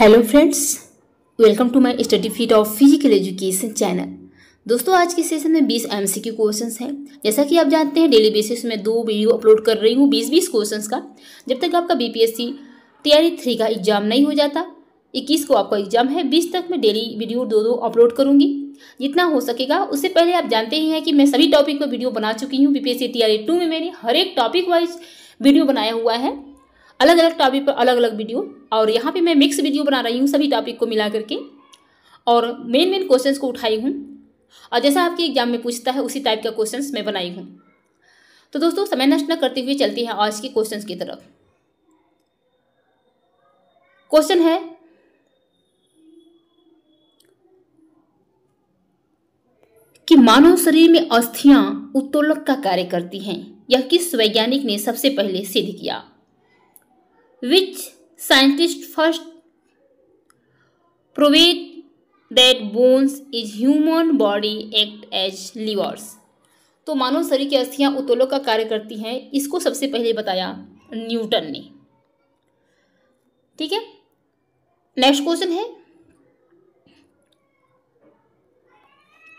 hello friends welcome to my study feet of physical education channel दोस्तों आज के session में 20 एमसीक्यू क्वेश्चंस हैं जैसा कि आप जानते हैं डेली बेसिस में दो वीडियो अपलोड कर रही हूँ 20-20 क्वेश्चंस का जब तक आपका बीपीएससी तैयारी थ्री का एग्जाम नहीं हो जाता 21 को आपका एग्जाम है 20 तक मैं डेली वीडियो दो दो अपलोड करूँगी जितना हो सकेगा उससे पहले आप जानते ही हैं कि मैं सभी टॉपिक पर वीडियो बना चुकी हूँ बी पी में मैंने हर एक टॉपिक वाइज वीडियो बनाया हुआ है अलग अलग टॉपिक पर अलग अलग वीडियो और यहाँ पे मैं मिक्स वीडियो बना रही हूँ सभी टॉपिक को मिला करके और मेन मेन क्वेश्चंस को उठाई हूँ और जैसा आपके एग्जाम में पूछता है उसी टाइप का क्वेश्चंस मैं बनाई हूँ तो दोस्तों समय नष्ट न करते हुए चलती है आज के क्वेश्चंस की तरफ क्वेश्चन है कि मानव शरीर में अस्थियां उत्तोलक का कार्य करती हैं यह किस वैज्ञानिक ने सबसे पहले सिद्ध किया which scientist first proved that bones is human body act as livers तो मानव शरीर की अस्थियां उत्तोलक का कार्य करती हैं इसको सबसे पहले बताया न्यूटन ने ठीक है नेक्स्ट क्वेश्चन है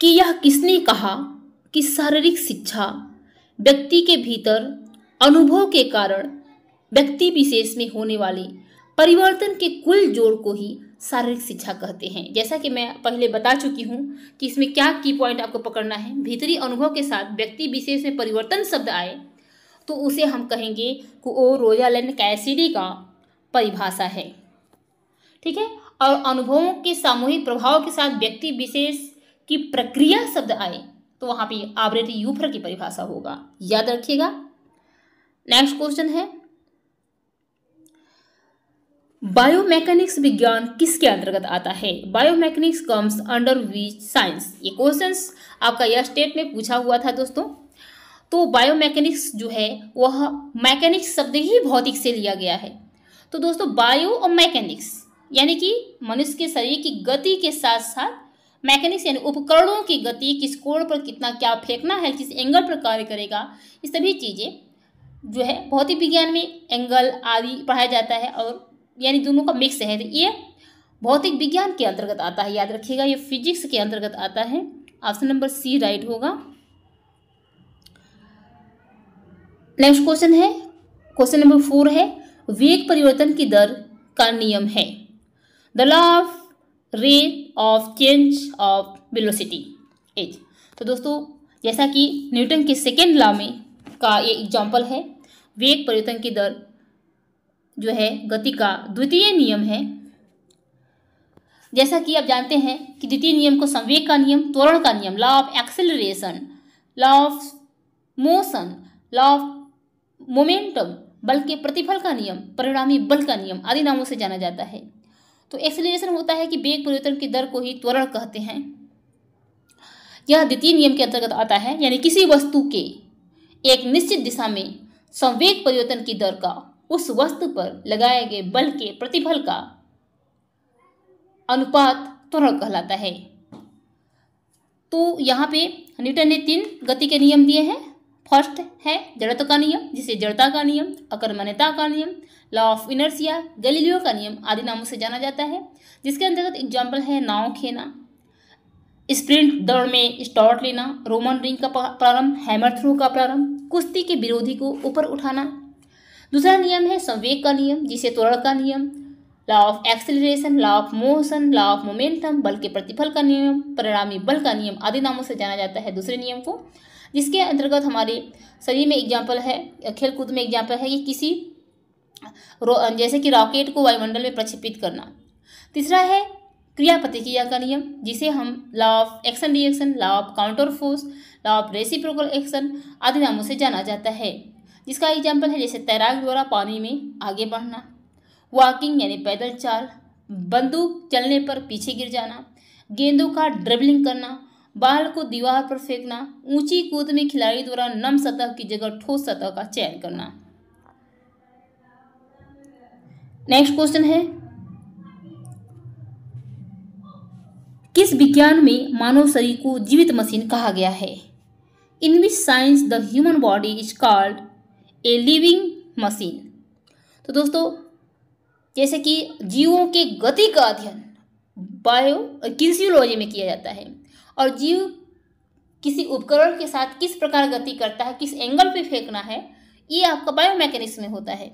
कि यह किसने कहा कि शारीरिक शिक्षा व्यक्ति के भीतर अनुभव के कारण व्यक्ति विशेष में होने वाले परिवर्तन के कुल जोड़ को ही शारीरिक शिक्षा कहते हैं जैसा कि मैं पहले बता चुकी हूँ कि इसमें क्या की पॉइंट आपको पकड़ना है भीतरी अनुभव के साथ व्यक्ति विशेष में परिवर्तन शब्द आए तो उसे हम कहेंगे कि ओ रोजालैंड कैसिडी का परिभाषा है ठीक है और अनुभवों के सामूहिक प्रभाव के साथ व्यक्ति विशेष की प्रक्रिया शब्द आए तो वहाँ पर आबरेट यूफ्र की परिभाषा होगा याद रखिएगा नेक्स्ट क्वेश्चन है बायोमैकेनिक्स विज्ञान किसके अंतर्गत आता है biomechanics comes under which science ये क्वेश्चन आपका यह स्टेट में पूछा हुआ था दोस्तों तो बायोमैकेनिक्स जो है वह मैकेनिक्स शब्द ही भौतिक से लिया गया है तो दोस्तों बायो और मैकेनिक्स यानी कि मनुष्य के शरीर की गति के साथ साथ मैकेनिक्स यानी उपकरणों की गति किस कोण पर कितना क्या फेंकना है किस एंगल पर कार्य करेगा ये सभी चीज़ें जो है भौतिक विज्ञान में एंगल आदि पढ़ाया जाता है और यानी दोनों का मिक्स है तो ये भौतिक विज्ञान के अंतर्गत आता है याद रखिएगा ये फिजिक्स के अंतर्गत आता है ऑप्शन नंबर सी राइट होगा नेक्स्ट क्वेश्चन है क्वेश्चन नंबर फोर है वेग परिवर्तन की दर का नियम है the law of rate of change of velocity as तो दोस्तों जैसा कि न्यूटन के सेकेंड लॉ में का ये एग्जाम्पल है वेग परिवर्तन की दर जो है गति का द्वितीय नियम है जैसा कि आप जानते हैं कि द्वितीय नियम को संवेग का नियम त्वरण का नियम law of acceleration law of motion law of momentum बल के प्रतिफल का नियम परिणामी बल का नियम आदि नामों से जाना जाता है तो एक्सिलेशन होता है कि वेग परिवर्तन की दर को ही त्वरण कहते हैं यह द्वितीय नियम के अंतर्गत आता है यानी किसी वस्तु के एक निश्चित दिशा में संवेग परिवर्तन की दर का उस वस्तु पर लगाए गए बल के प्रतिफल का अनुपात त्वरण कहलाता है तो यहाँ पे न्यूटन ने तीन गति के नियम दिए हैं फर्स्ट है जड़ता का नियम जिसे जड़ता का नियम अकर्मण्यता का नियम लॉ ऑफ इनर्सिया गलीलियो का नियम आदि नामों से जाना जाता है जिसके अंतर्गत एग्जाम्पल है नाव खेना स्प्रिंट दौड़ में स्टॉट लेना रोमन रिंग का प्रारंभ हैमर थ्रो का प्रारंभ कुश्ती के विरोधी को ऊपर उठाना दूसरा नियम है संवेग का नियम जिसे त्वरण का नियम law of acceleration law of motion law of momentum बल के प्रतिफल का नियम परिणामी बल का नियम आदि नामों से जाना जाता है दूसरे नियम को जिसके अंतर्गत हमारे शरीर में एग्जाम्पल है खेल कूद में एग्जाम्पल है कि किसी जैसे कि रॉकेट को वायुमंडल में प्रक्षेपित करना तीसरा है क्रिया प्रतिक्रिया का नियम जिसे हम law of action reaction law of counter force law of reciprocal action आदि नामों से जाना जाता है जिसका एग्जाम्पल है जैसे तैराक द्वारा पानी में आगे बढ़ना वॉकिंग यानी पैदल चाल बंदूक चलने पर पीछे गिर जाना गेंदों का ड्रिबलिंग करना बाल को दीवार पर फेंकना ऊंची कूद में खिलाड़ी द्वारा नम सतह की जगह ठोस सतह का चयन करना नेक्स्ट क्वेश्चन है किस विज्ञान में मानव शरीर को जीवित मशीन कहा गया है in which science the human body is called a living machine तो दोस्तों जैसे कि जीवों के गति का अध्ययन बायो किसियोलॉजी में किया जाता है और जीव किसी उपकरण के साथ किस प्रकार गति करता है किस एंगल पे फेंकना है ये आपका बायो मैकेनिक्स में होता है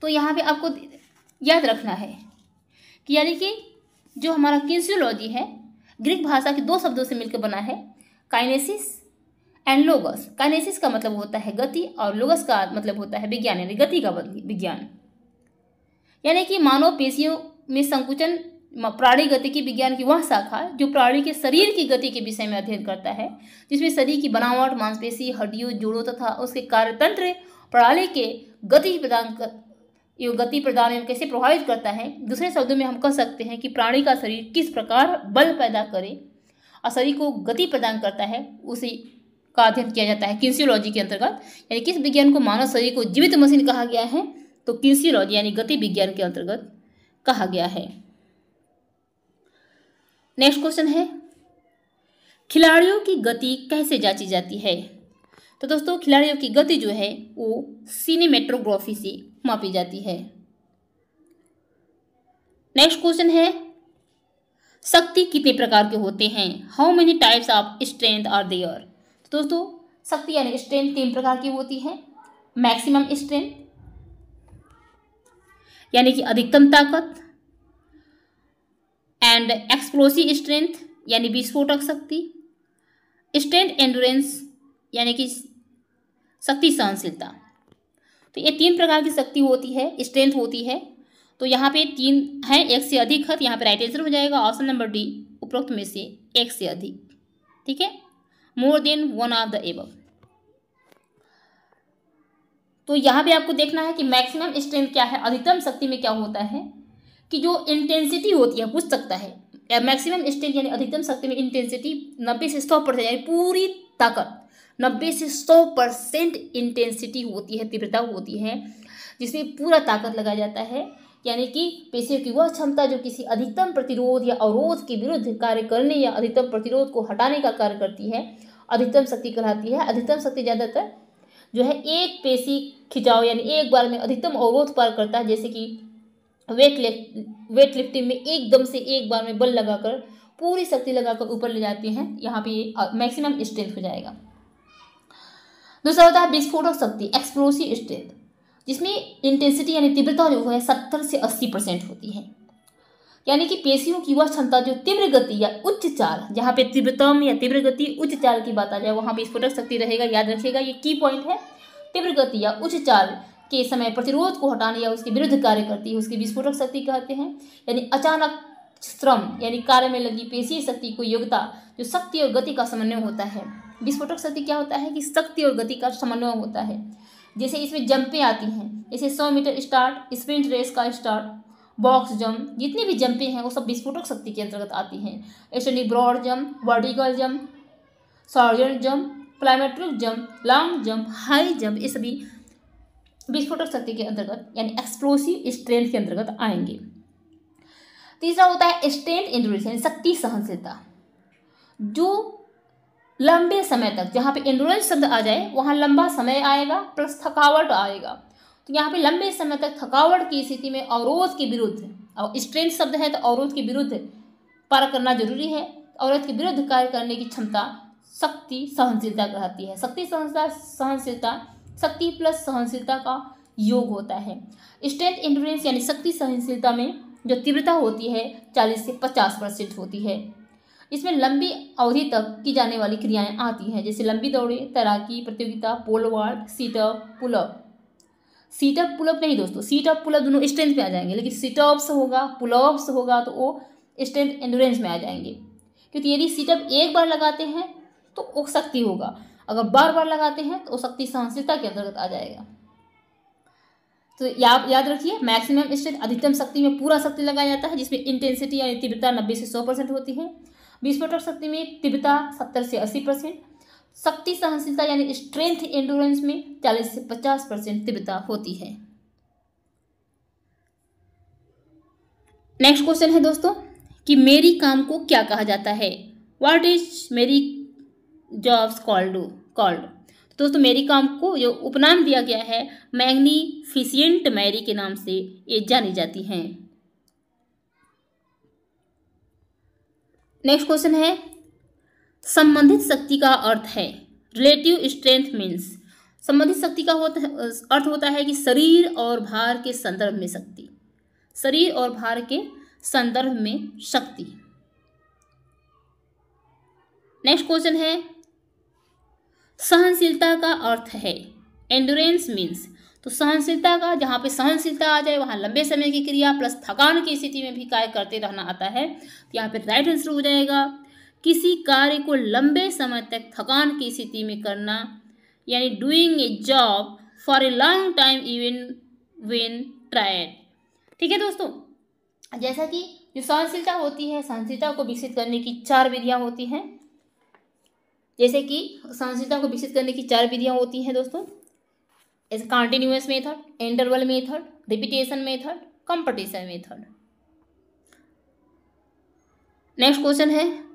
तो यहाँ पे आपको याद रखना है कि यानी कि जो हमारा किन्सियोलॉजी है ग्रीक भाषा के दो शब्दों से मिलकर बना है काइनेसिस एंड लोगस काइनेसिस का मतलब होता है गति और लोगस का मतलब होता है विज्ञान यानी गति का विज्ञान यानी कि मानव पेशियों में संकुचन प्राणी गति की विज्ञान की वह शाखा जो प्राणी के शरीर की गति के विषय में अध्ययन करता है जिसमें शरीर की बनावट मांसपेशी हड्डियों जोड़ों तथा उसके कार्यतंत्र प्रणाली के गति प्रदान कर गति प्रदान कैसे प्रभावित करता है दूसरे शब्दों में हम कह सकते हैं कि प्राणी का शरीर किस प्रकार बल पैदा करे और शरीर को गति प्रदान करता है उसी का अध्ययन किया जाता है किन्सियोलॉजी के अंतर्गत यानी किस विज्ञान को मानव शरीर को जीवित मशीन कहा गया है तो किन्सियोलॉजी यानी गति विज्ञान के अंतर्गत कहा गया है नेक्स्ट क्वेश्चन है खिलाड़ियों की गति कैसे जांची जाती है तो दोस्तों खिलाड़ियों की गति जो है वो सिनेमेट्रोग्राफी से मापी जाती है नेक्स्ट क्वेश्चन है शक्ति कितने प्रकार के होते हैं how many types of strength are there दोस्तों शक्ति यानी स्ट्रेंथ तीन प्रकार की होती है मैक्सिमम स्ट्रेंथ यानी कि अधिकतम ताकत एंड एक्सप्लोसिव स्ट्रेंथ यानी विस्फोटक शक्ति स्ट्रेंथ एंडोरेंस यानी कि शक्ति सहनशीलता तो ये तीन प्रकार की शक्ति होती है स्ट्रेंथ होती है तो यहाँ पे तीन है एक से अधिक है तो यहाँ पे राइट आंसर हो जाएगा ऑप्शन नंबर डी उपरोक्त में से एक से अधिक ठीक है more than one of the above तो यहां भी आपको देखना है कि मैक्सिमम स्ट्रेंथ क्या है अधिकतम शक्ति में क्या होता है कि जो इंटेंसिटी होती है पूछ सकता है मैक्सिमम स्ट्रेंथ यानी अधिकतम शक्ति में इंटेंसिटी नब्बे से सौ परसेंट यानी पूरी ताकत नब्बे से सौ परसेंट इंटेंसिटी होती है तीव्रता होती है जिसमें पूरा ताकत लगाया जाता है यानी कि पेशियों की वह क्षमता जो किसी अधिकतम प्रतिरोध या अवरोध के विरुद्ध कार्य करने या अधिकतम प्रतिरोध को हटाने का कार्य करती है अधिकतम शक्ति कहलाती है अधिकतम शक्ति ज़्यादातर जो है एक पेशी खिंचाव यानी एक बार में अधिकतम अवरोध पार करता है जैसे कि वेट लिफ्ट वेट लिफ्टिंग में एकदम से एक बार में बल लगाकर पूरी शक्ति लगाकर ऊपर ले जाती हैं यहाँ पे मैक्सिमम स्ट्रेंथ हो जाएगा दूसरा होता है विस्फोटक शक्ति एक्सप्लोसिव स्ट्रेंथ जिसमें इंटेंसिटी यानी तीव्रता जो है सत्तर से अस्सी परसेंट होती है यानी कि पेशियों की वह क्षमता जो तीव्र गति या उच्च चाल जहाँ पे तीव्रतम या तीव्र गति उच्च चाल की बात आ जाए वहाँ पे स्फोटक शक्ति रहेगा याद रखिएगा ये की पॉइंट है तीव्र गति या उच्च चाल के समय प्रतिरोध को हटाने या उसके विरुद्ध कार्य करती है उसकी विस्फोटक शक्ति कहते हैं यानी अचानक श्रम यानी कार्य में लगी पेशी शक्ति को योग्यता जो शक्ति और गति का समन्वय होता है विस्फोटक शक्ति क्या होता है कि शक्ति और गति का समन्वय होता है जैसे इसमें जंपें आती हैं जैसे सौ मीटर स्टार्ट स्प्रिंट रेस का स्टार्ट बॉक्स जम्प जितनी भी जंपें हैं वो सब विस्फोटक शक्ति के अंतर्गत आती हैं extending broad jump vertical jump Sargent jump plyometric jump long jump high jump ये सभी विस्फोटक शक्ति के अंतर्गत यानी एक्सप्लोसिव स्ट्रेंथ के अंतर्गत आएंगे तीसरा होता है स्ट्रेंथ इंड्योरेंस यानी शक्ति सहनशीलता जो लंबे समय तक जहाँ पे इंड्योरेंस शब्द आ जाए वहाँ लंबा समय आएगा प्लस थकावट आएगा तो यहाँ पे लंबे समय तक थकावट की स्थिति में अवरोध के विरुद्ध और स्ट्रेंथ शब्द है तो अवरोध के विरुद्ध पार करना जरूरी है अवरोध के विरुद्ध कार्य करने की क्षमता शक्ति सहनशीलता कहती है शक्ति सहनशीलता सहनशीलता शक्ति प्लस सहनशीलता का योग होता है स्ट्रेंथ इंडोरेंस यानी शक्ति सहनशीलता में जो तीव्रता होती है चालीस से पचास परसेंट होती है इसमें लंबी अवधि तक की जाने वाली क्रियाएं आती हैं जैसे लंबी दौड़ें तैराकी प्रतियोगिता pole vault sit up pull up sit up pull up नहीं दोस्तों सीट ऑफ पुलअप दोनों स्ट्रेंथ में आ जाएंगे लेकिन सीटअप्स होगा पुलअप्स होगा तो वो स्ट्रेंथ एंडोरेंस में आ जाएंगे क्योंकि यदि सीटअप एक बार लगाते हैं तो वो शक्ति होगा अगर बार बार लगाते हैं तो वो शक्ति सहनशीलता के अंतर्गत आ जाएगा तो या, याद रखिए मैक्सिमम स्ट्रेंथ अधिकतम शक्ति में पूरा शक्ति लगाया जाता है जिसमें इंटेंसिटी यानी तीव्रता नब्बे से सौ परसेंट होती है विस्फोटक शक्ति में तीव्रता सत्तर से अस्सी परसेंट शक्ति सहनशीलता यानी स्ट्रेंथ एंडोरेंस में चालीस से पचास परसेंट तीव्रता होती है नेक्स्ट क्वेश्चन है दोस्तों कि मेरी काम को क्या कहा जाता है वाट इज मेरी जॉब्स कॉल्ड कॉल्ड दोस्तों मेरी काम को जो उपनाम दिया गया है मैग्नीफिशियंट मैरी के नाम से ये जानी जाती हैं नेक्स्ट क्वेश्चन है संबंधित शक्ति का अर्थ है रिलेटिव स्ट्रेंथ मीन्स संबंधित शक्ति का होता अर्थ होता है कि शरीर और भार के संदर्भ में शक्ति शरीर और भार के संदर्भ में शक्ति नेक्स्ट क्वेश्चन है सहनशीलता का अर्थ है एंडोरेंस मीन्स तो सहनशीलता का जहाँ पे सहनशीलता आ जाए वहाँ लंबे समय की क्रिया प्लस थकान की स्थिति में भी कार्य करते रहना आता है तो यहाँ पे राइट आंसर हो जाएगा किसी कार्य को लंबे समय तक थकान की स्थिति में करना यानी doing a job for a long time even when tired ठीक है दोस्तों जैसा कि जो सहनशीलता होती है सहनशीलता को विकसित करने की चार विधियां होती हैं जैसे कि सहनशीलता को विकसित करने की चार विधियां होती हैं दोस्तों इस continuous method interval method repetition method competition method next question है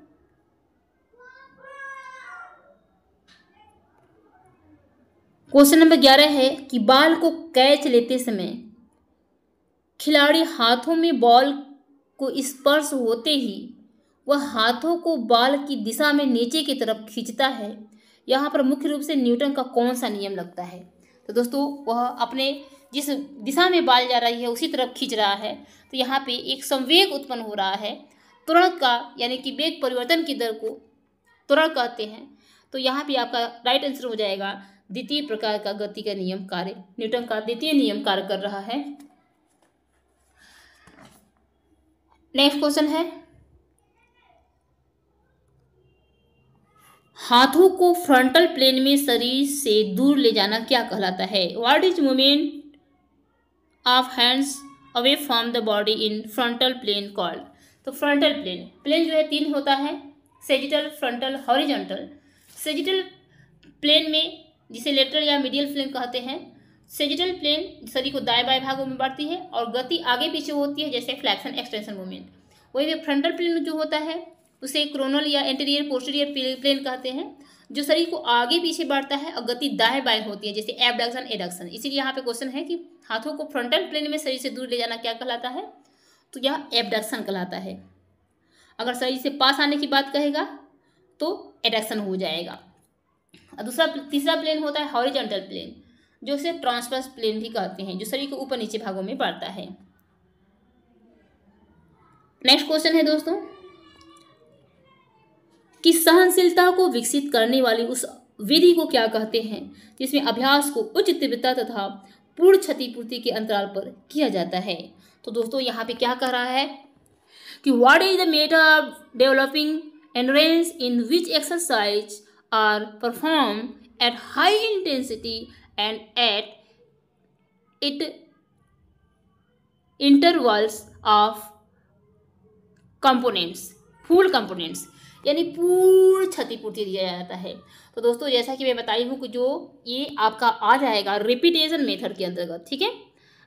क्वेश्चन नंबर ग्यारह है कि बाल को कैच लेते समय खिलाड़ी हाथों में बॉल को स्पर्श होते ही वह हाथों को बाल की दिशा में नीचे की तरफ खींचता है यहाँ पर मुख्य रूप से न्यूटन का कौन सा नियम लगता है तो दोस्तों वह अपने जिस दिशा में बाल जा रही है उसी तरफ खींच रहा है तो यहाँ पे एक संवेग उत्पन्न हो रहा है त्वरण का यानी कि वेग परिवर्तन की दर को त्वरण कहते हैं तो यहाँ पे आपका राइट आंसर हो जाएगा द्वितीय प्रकार का गति का नियम कार्य न्यूटन का द्वितीय नियम कार्य कर रहा है नेक्स्ट क्वेश्चन है हाथों को फ्रंटल प्लेन में शरीर से दूर ले जाना क्या कहलाता है what is movement of hands away from the body in frontal plane called तो फ्रंटल प्लेन प्लेन जो है तीन होता है sagittal frontal horizontal sagittal plane में जिसे लेटर या मीडियल प्लेन कहते हैं सेजिटल प्लेन शरीर को दाएं बाएं भागों में बांटती है और गति आगे पीछे होती है जैसे फ्लैक्शन एक्सटेंशन मूवमेंट वही भी फ्रंटल प्लेन जो होता है उसे क्रोनल या एंटीरियर पोस्टीरियर प्लेन कहते हैं जो शरीर को आगे पीछे बढ़ता है और गति दाएं बाएं होती है जैसे एबडक्शन एडक्शन इसीलिए यहाँ पे क्वेश्चन है कि हाथों को फ्रंटल प्लेन में शरीर से दूर ले जाना क्या कहलाता है तो यह एबडक्शन कहलाता है अगर शरीर से पास आने की बात कहेगा तो एडक्शन हो जाएगा और दूसरा तीसरा प्लेन होता है हॉरिजेंटल प्लेन जो उसे ट्रांसवर्स प्लेन भी कहते हैं जो शरीर के ऊपर नीचे भागों में पड़ता है नेक्स्ट क्वेश्चन है दोस्तों कि सहनशीलता को विकसित करने वाली उस विधि को क्या कहते हैं जिसमें अभ्यास को उच्च तीव्रता तथा पूर्ण क्षतिपूर्ति के अंतराल पर किया जाता है तो दोस्तों यहाँ पे क्या कह रहा है कि what is the matter developing and in which exercise are performed at high intensity and at it intervals of components full components यानी पूर्ण क्षतिपूर्ति दिया जाता है तो दोस्तों जैसा कि मैं बताई हूँ कि जो ये आपका आ जाएगा रिपीटेशन मेथड के अंतर्गत ठीक है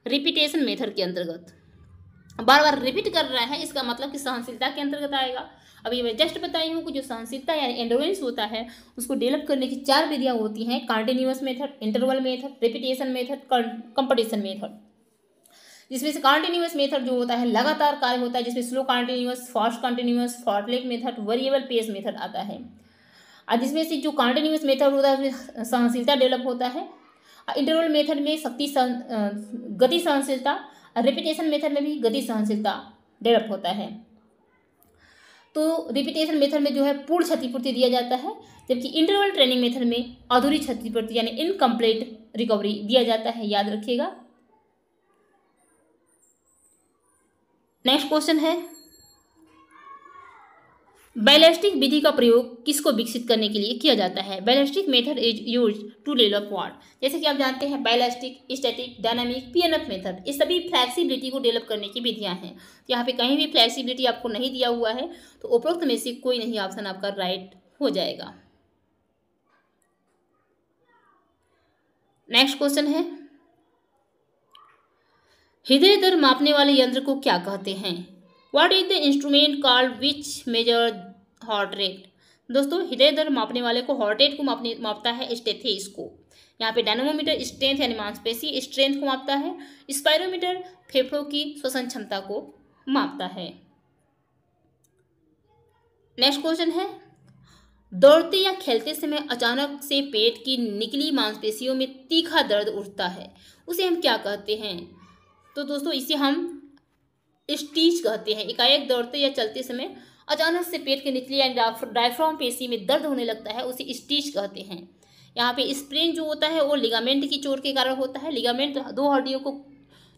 रिपीटेशन मेथड के अंतर्गत बार बार रिपीट कर रहे हैं इसका मतलब कि सहनशीलता के अंतर्गत आएगा अभी मैं जस्ट बताई हूँ कि जो सहनशीलता यानी एंडोरेंस होता है उसको डेवलप करने की चार विधियाँ होती हैं continuous method interval method repetition method competition method जिसमें से कॉन्टिन्यूस मेथड जो होता है लगातार कार्य होता है जिसमें slow continuous fast continuous fartlek method variable pace method आता है और जिसमें से जो कॉन्टिन्यूस मेथड होता है उसमें सहनशीलता डेवलप होता है इंटरवल मेथड में शक्ति गति सहनशीलता रिपीटेशन मेथड में भी गति सहनशीलता डेवलप होता है तो रिपीटेशन मेथड में जो है पूर्ण क्षतिपूर्ति दिया जाता है जबकि इंटरवल ट्रेनिंग मेथड में अधूरी क्षतिपूर्ति यानी इनकम्प्लीट रिकवरी दिया जाता है याद रखिएगा नेक्स्ट क्वेश्चन है बैलिस्टिक विधि का प्रयोग किसको विकसित करने के लिए किया जाता है ballistic method is use to develop ward जैसे कि आप जानते हैं ballistic static dynamic PNF method ये सभी फ्लैक्सीबिलिटी को डेवलप करने की विधियां हैं तो यहाँ पे कहीं भी फ्लैक्सीबिलिटी आपको नहीं दिया हुआ है तो उपरोक्त में से कोई नहीं ऑप्शन आपका राइट हो जाएगा नेक्स्ट क्वेश्चन है हृदय दर मापने वाले यंत्र को क्या कहते हैं what is the instrument called which measure heart rate दोस्तों हृदय दर मापने वाले को हॉट रेट को मापने मापता है स्टेथेस्कोप यहाँ पे डायनोमोमीटर स्ट्रेंथ यानी मांसपेशी स्ट्रेंथ को मापता है स्पायरोमीटर फेफड़ों की श्वसन क्षमता को मापता है नेक्स्ट क्वेश्चन है दौड़ते या खेलते समय अचानक से पेट की निकली मांसपेशियों में तीखा दर्द उठता है उसे हम क्या कहते हैं तो दोस्तों इसे हम स्टीच कहते हैं एकाएक दौड़ते या चलते समय अचानक से पेट के निचले यानी डायफ्राम पेशी में दर्द होने लगता है उसे स्टीच कहते हैं यहाँ पे स्प्रेन जो होता है वो लिगामेंट की चोट के कारण होता है लिगामेंट तो दो हड्डियों को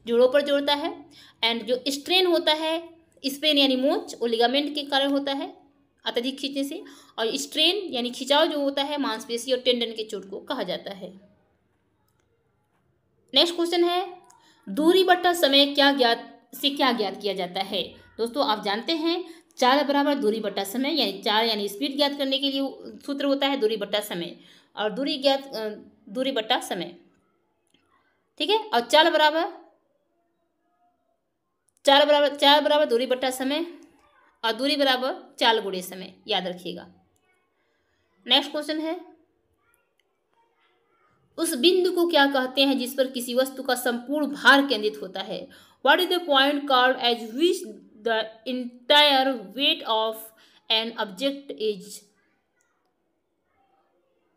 जोड़ों पर जोड़ता है एंड जो स्ट्रेन होता है स्प्रेन यानी मोच वो लिगामेंट के कारण होता है अत्यधिक खींचने से और स्ट्रेन यानी खिंचाव जो होता है मांसपेशी और टेंडन के चोट को कहा जाता है नेक्स्ट क्वेश्चन है दूरी बट्टा समय क्या ज्ञात से क्या ज्ञात किया जाता है दोस्तों आप जानते हैं चाल बराबर दूरी बट्टा समय यानी चाल यानी स्पीड ज्ञात करने के लिए सूत्र होता है दूरी बट्टा समय और दूरी ज्ञात दूरी बट्टा समय ठीक है और चाल बराबर चाल बराबर चाल बराबर दूरी बट्टा समय और दूरी बराबर चाल गुड़े समय याद रखिएगा नेक्स्ट क्वेश्चन है उस बिंदु को क्या कहते हैं जिस पर किसी वस्तु का संपूर्ण भार केंद्रित होता है what is the point called as which the entire weight of an object is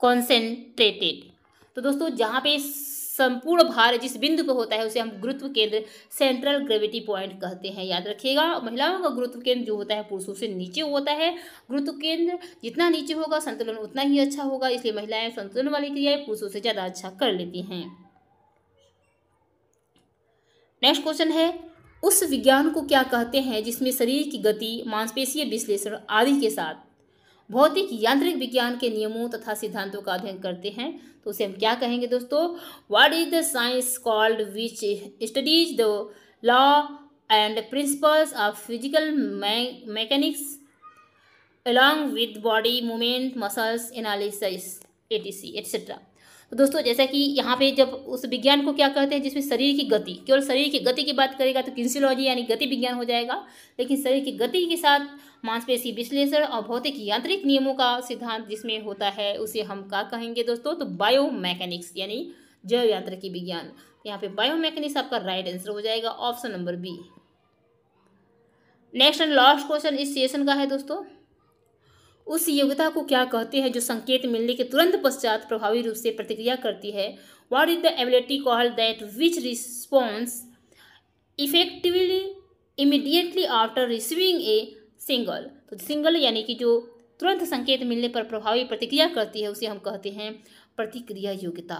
concentrated तो दोस्तों जहाँ पे संपूर्ण भार जिस बिंदु पर होता है उसे हम गुरुत्व केंद्र सेंट्रल ग्रेविटी पॉइंट कहते हैं याद रखिएगा महिलाओं का गुरुत्व केंद्र जो होता है पुरुषों से नीचे होता है गुरुत्व केंद्र जितना नीचे होगा संतुलन उतना ही अच्छा होगा इसलिए महिलाएं संतुलन वाली क्रियाएं पुरुषों से ज़्यादा अच्छा कर लेती हैं नेक्स्ट क्वेश्चन है उस विज्ञान को क्या कहते हैं जिसमें शरीर की गति मांसपेशीय विश्लेषण आदि के साथ भौतिक यांत्रिक विज्ञान के नियमों तथा सिद्धांतों का अध्ययन करते हैं तो उसे हम क्या कहेंगे दोस्तों what is the science called which studies the law and principles of physical mechanics along with body movement muscles analysis ETC etcetera तो दोस्तों जैसा कि यहाँ पे जब उस विज्ञान को क्या कहते हैं जिसमें शरीर की गति केवल शरीर की गति की बात करेगा तो किन्सियोलॉजी यानी गति विज्ञान हो जाएगा लेकिन शरीर की गति के साथ मांसपेशी विश्लेषण और भौतिक यांत्रिक नियमों का सिद्धांत जिसमें होता है उसे हम क्या कहेंगे दोस्तों तो बायो मैकेनिक्स यानी जैव यांत्रिकी विज्ञान यहाँ पे बायो मैकेनिक्स आपका राइट आंसर हो जाएगा option number B next and last question इस सेशन का है दोस्तों उस योग्यता को क्या कहते हैं जो संकेत मिलने के तुरंत पश्चात प्रभावी रूप से प्रतिक्रिया करती है what is the ability call that which response effectively immediately after receiving a single तो सिंगल यानी कि जो तुरंत संकेत मिलने पर प्रभावी प्रतिक्रिया करती है उसे हम कहते हैं प्रतिक्रिया योग्यता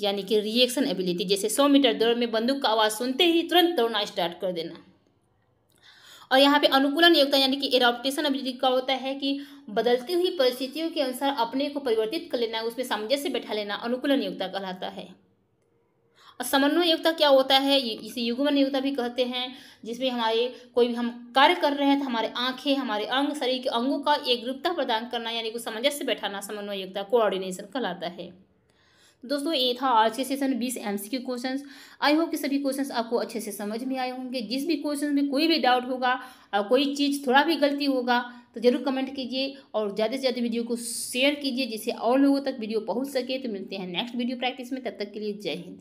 यानी कि रिएक्शन एबिलिटी जैसे 100 मीटर दौड़ में बंदूक का आवाज़ सुनते ही तुरंत दौड़ना स्टार्ट कर देना और यहाँ पे अनुकूलन योगता यानी कि एडोप्टेशन अभिवृद्धि का होता है कि बदलती हुई परिस्थितियों के अनुसार अपने को परिवर्तित कर लेना उसमें सामंजस्य बैठा लेना अनुकूलन योग्यता कहलाता है और समन्वय योग्यता क्या होता है इसे युगमन योग्यता भी कहते हैं जिसमें हमारे कोई भी हम कार्य कर रहे हैं तो हमारे आंखें हमारे अंग शरीर के अंगों का एकरूपता प्रदान करना यानी कि सामंजस्य बैठाना समन्वय योगता कोऑर्डिनेशन कहलाता है दोस्तों ये था आज के सेशन बीस M C question I hope कि सभी क्वेश्चन आपको अच्छे से समझ में आए होंगे जिस भी क्वेश्चन में कोई भी डाउट होगा और कोई चीज़ थोड़ा भी गलती होगा तो ज़रूर कमेंट कीजिए और ज़्यादा से ज़्यादा वीडियो को शेयर कीजिए जिससे और लोगों तक वीडियो पहुँच सके तो मिलते हैं नेक्स्ट वीडियो प्रैक्टिस में तब तक के लिए जय हिंद